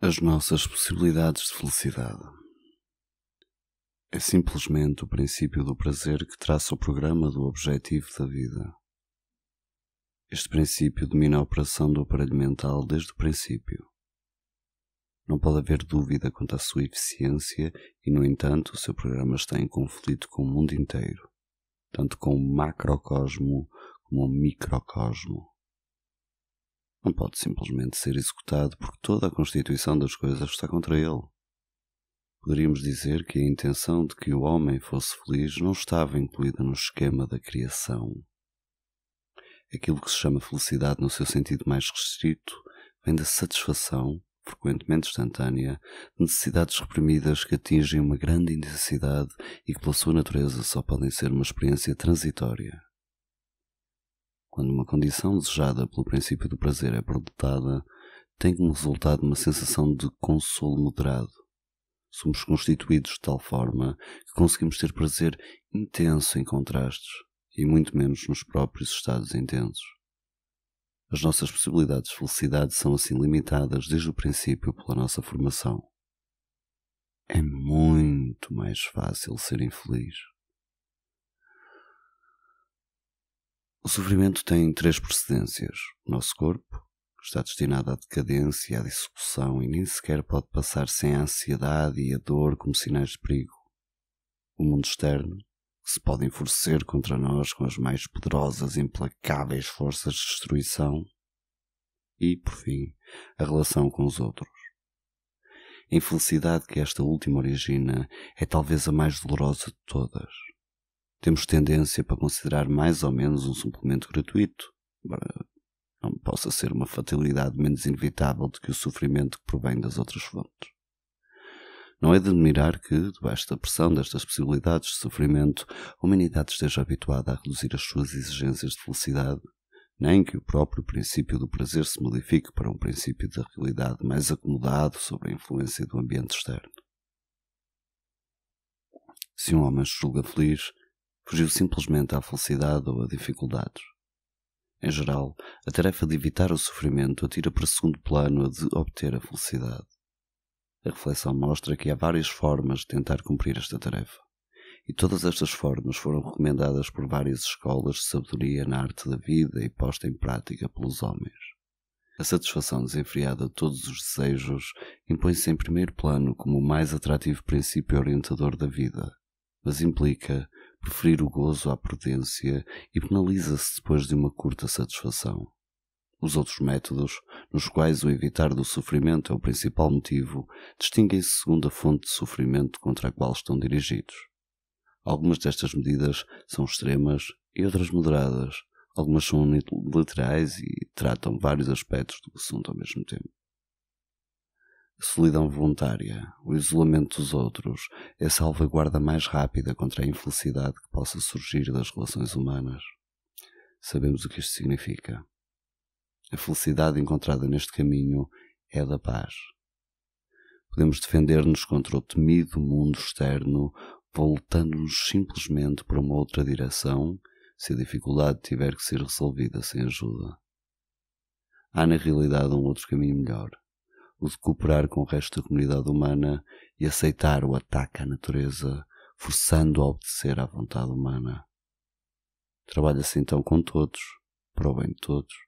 as nossas possibilidades de felicidade. É simplesmente o princípio do prazer que traça o programa do objetivo da vida. Este princípio domina a operação do aparelho mental desde o princípio. Não pode haver dúvida quanto à sua eficiência e, no entanto, o seu programa está em conflito com o mundo inteiro, tanto com o macrocosmo como o microcosmo não pode simplesmente ser executado porque toda a constituição das coisas está contra ele. Poderíamos dizer que a intenção de que o homem fosse feliz não estava incluída no esquema da criação. Aquilo que se chama felicidade no seu sentido mais restrito vem da satisfação, frequentemente instantânea, de necessidades reprimidas que atingem uma grande intensidade e que, pela sua natureza, só podem ser uma experiência transitória. Quando uma condição desejada pelo princípio do prazer é produtada, tem como resultado uma sensação de consolo moderado. Somos constituídos de tal forma que conseguimos ter prazer intenso em contrastes e muito menos nos próprios estados intensos. As nossas possibilidades de felicidade são assim limitadas desde o princípio pela nossa formação. É muito mais fácil ser infeliz. O sofrimento tem três precedências. O nosso corpo está destinado à decadência, à dissolução e nem sequer pode passar sem a ansiedade e a dor como sinais de perigo. O mundo externo, que se pode enfurecer contra nós com as mais poderosas e implacáveis forças de destruição. E, por fim, a relação com os outros. A infelicidade que esta última origina é talvez a mais dolorosa de todas temos tendência para considerar mais ou menos um suplemento gratuito, embora não possa ser uma fatalidade menos inevitável do que o sofrimento que provém das outras fontes. Não é de admirar que, debaixo da pressão destas possibilidades de sofrimento, a humanidade esteja habituada a reduzir as suas exigências de felicidade, nem que o próprio princípio do prazer se modifique para um princípio da realidade mais acomodado sob a influência do ambiente externo. Se um homem se julga feliz, fugiu simplesmente à felicidade ou a dificuldades. Em geral, a tarefa de evitar o sofrimento atira para segundo plano a de obter a felicidade. A reflexão mostra que há várias formas de tentar cumprir esta tarefa, e todas estas formas foram recomendadas por várias escolas de sabedoria na arte da vida e posta em prática pelos homens. A satisfação desenfreada de todos os desejos impõe-se em primeiro plano como o mais atrativo princípio orientador da vida, mas implica preferir o gozo à prudência e penaliza-se depois de uma curta satisfação. Os outros métodos, nos quais o evitar do sofrimento é o principal motivo, distinguem-se segundo a fonte de sofrimento contra a qual estão dirigidos. Algumas destas medidas são extremas e outras moderadas, algumas são literais e tratam vários aspectos do assunto ao mesmo tempo. A solidão voluntária, o isolamento dos outros, é a salvaguarda mais rápida contra a infelicidade que possa surgir das relações humanas. Sabemos o que isto significa. A felicidade encontrada neste caminho é da paz. Podemos defender-nos contra o temido mundo externo, voltando-nos simplesmente para uma outra direção se a dificuldade tiver que ser resolvida sem ajuda. Há na realidade um outro caminho melhor o de cooperar com o resto da comunidade humana e aceitar o ataque à natureza, forçando-a a obedecer à vontade humana. Trabalha-se assim, então com todos, para o bem de todos.